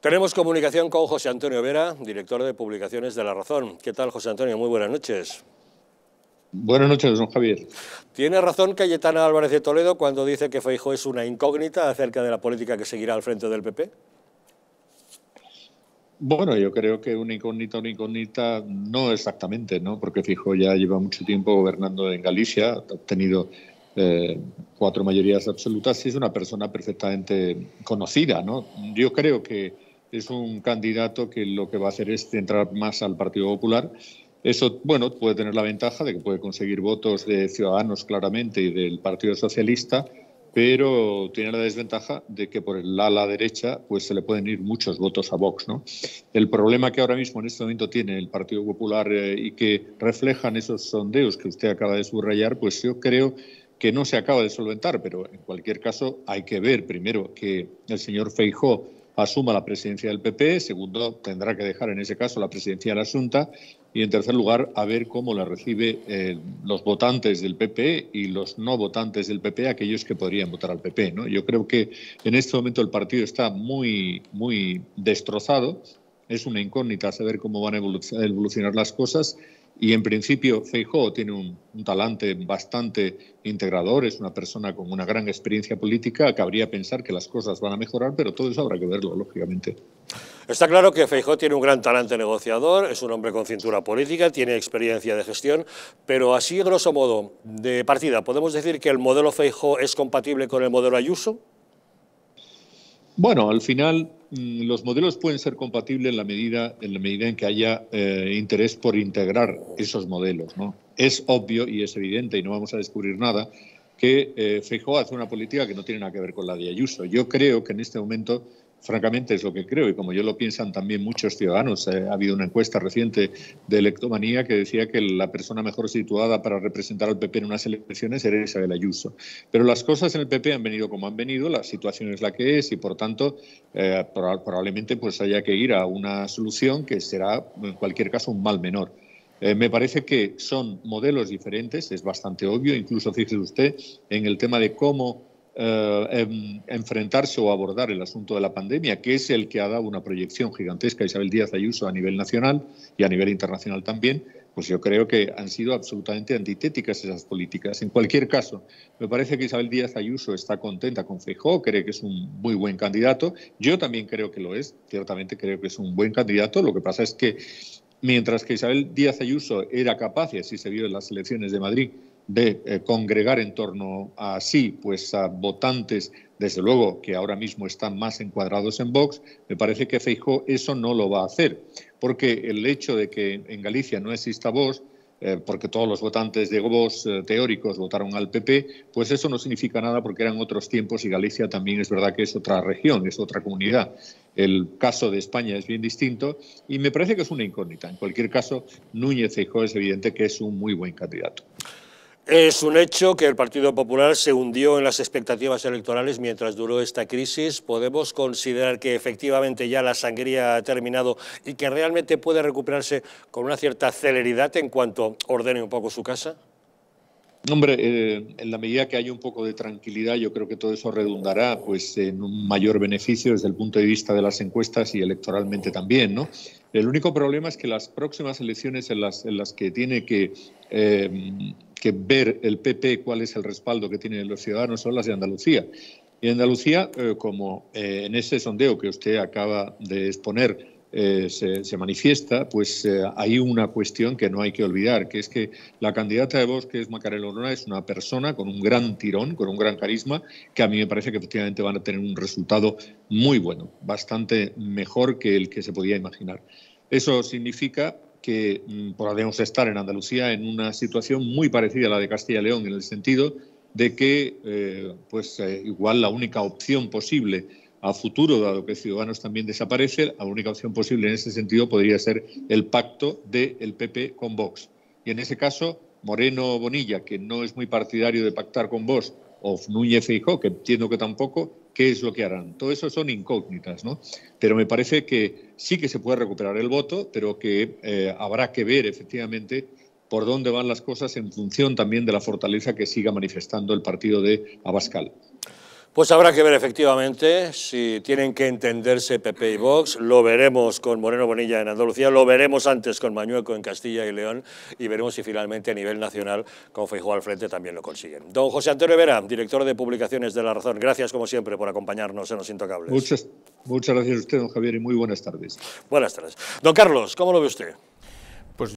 Tenemos comunicación con José Antonio Vera, director de publicaciones de La Razón. ¿Qué tal, José Antonio? Muy buenas noches. Buenas noches, don Javier. Tiene razón Cayetana Álvarez de Toledo cuando dice que Feijo es una incógnita acerca de la política que seguirá al frente del PP. Bueno, yo creo que una incógnita, una incógnita, no exactamente, ¿no? Porque Fijo ya lleva mucho tiempo gobernando en Galicia, ha tenido eh, cuatro mayorías absolutas y es una persona perfectamente conocida, ¿no? Yo creo que es un candidato que lo que va a hacer es centrar más al Partido Popular. Eso, bueno, puede tener la ventaja de que puede conseguir votos de Ciudadanos claramente y del Partido Socialista, pero tiene la desventaja de que por el ala derecha pues se le pueden ir muchos votos a Vox. ¿no? El problema que ahora mismo en este momento tiene el Partido Popular eh, y que reflejan esos sondeos que usted acaba de subrayar, pues yo creo que no se acaba de solventar, pero en cualquier caso hay que ver primero que el señor Feijóo, asuma la presidencia del PP, segundo, tendrá que dejar en ese caso la presidencia de la Junta y, en tercer lugar, a ver cómo la recibe eh, los votantes del PP y los no votantes del PP, aquellos que podrían votar al PP. ¿no? Yo creo que en este momento el partido está muy, muy destrozado. Es una incógnita saber cómo van a evolucionar las cosas y en principio, Feijóo tiene un, talante bastante integrador, es una persona con una gran experiencia política, cabría pensar que las cosas van a mejorar, pero todo eso habrá que verlo, lógicamente. Está claro que Feijóo tiene un gran talante negociador, es un hombre con cintura política, tiene experiencia de gestión, pero así, grosso modo, de partida, ¿podemos decir que el modelo Feijóo es compatible con el modelo Ayuso? Bueno, al final Mm, los modelos pueden ser compatibles en la medida en, que haya eh, interés por integrar esos modelos. Es obvio y es evidente, y no vamos a descubrir nada, que eh, hace una política que no tiene nada que ver con la de Ayuso. Yo creo que en este momento francamente es lo que creo y como yo lo piensan también muchos ciudadanos. Eh, ha habido una encuesta reciente de Electomanía que decía que la persona mejor situada para representar al PP en unas elecciones era Isabel Ayuso. Pero las cosas en el PP han venido como han venido, la situación es la que es y por tanto eh, probablemente pues haya que ir a una solución que será en cualquier caso un mal menor. Eh, me parece que son modelos diferentes, es bastante obvio, incluso fíjese usted en el tema de cómo eh, em, enfrentarse o abordar el asunto de la pandemia, que es el que ha dado una proyección gigantesca a Isabel Díaz Ayuso a nivel nacional y a nivel internacional también, pues yo creo que han sido absolutamente antitéticas esas políticas. En cualquier caso, me parece que Isabel Díaz Ayuso está contenta con Feijó, cree que es un muy buen candidato. Yo también creo que lo es, ciertamente creo que es un buen candidato. Lo que pasa es que mientras que Isabel Díaz Ayuso era capaz, y así se vio en las elecciones de Madrid, de eh, congregar en torno a sí, pues a votantes, desde luego, que ahora mismo están más encuadrados en Vox, me parece que Feijó eso no lo va a hacer, porque el hecho de que en Galicia no exista Vox, eh, porque todos los votantes de Vox eh, teóricos votaron al PP, pues eso no significa nada porque eran otros tiempos y Galicia también es verdad que es otra región, es otra comunidad. El caso de España es bien distinto y me parece que es una incógnita. En cualquier caso, Núñez Feijó es evidente que es un muy buen candidato. Es un hecho que el Partido Popular se hundió en las expectativas electorales mientras duró esta crisis. ¿Podemos considerar que efectivamente ya la sangría ha terminado y que realmente puede recuperarse con una cierta celeridad en cuanto ordene un poco su casa? Hombre, eh, en la medida que hay un poco de tranquilidad, yo creo que todo eso redundará pues, en un mayor beneficio desde el punto de vista de las encuestas y electoralmente también, ¿no? El único problema es que las próximas elecciones en las, que tiene que eh, que ver el PP cuál es el respaldo que tienen los ciudadanos son las de Andalucía. Y Andalucía, eh, como eh, en ese sondeo que usted acaba de exponer eh, se, manifiesta, pues hay una cuestión que no hay que olvidar, que es que la candidata de Vox, que es Macarena Olona, es una persona con un gran tirón, con un gran carisma, que a mí me parece que efectivamente van a tener un resultado muy bueno, bastante mejor que el que se podía imaginar. Eso significa que mm, podemos estar en Andalucía en una situación muy parecida a la de Castilla y León, en el sentido de que, eh, pues, eh, igual la única opción posible a futuro, dado que Ciudadanos también desaparece, la única opción posible en ese sentido podría ser el pacto del PP con Vox. Y en ese caso, Moreno Bonilla, que no es muy partidario de pactar con Vox, o Núñez Feijó, que entiendo que tampoco, qué es lo que harán. Todo eso son incógnitas, ¿no? Pero me parece que sí que se puede recuperar el voto, pero que eh, habrá que ver efectivamente por dónde van las cosas en función también de la fortaleza que siga manifestando el partido de Abascal. Pues habrá que ver efectivamente si tienen que entenderse PP y Vox, lo veremos con Moreno Bonilla en Andalucía, lo veremos antes con Mañueco en Castilla y León y veremos si finalmente a nivel nacional con Feijóo al frente también lo consiguen. Don José Antonio Vera, director de publicaciones de La Razón, gracias como siempre por acompañarnos en Los Intocables. Muchas, muchas gracias a usted, don Javier, y muy buenas tardes. Buenas tardes. Don Carlos, ¿cómo lo ve usted?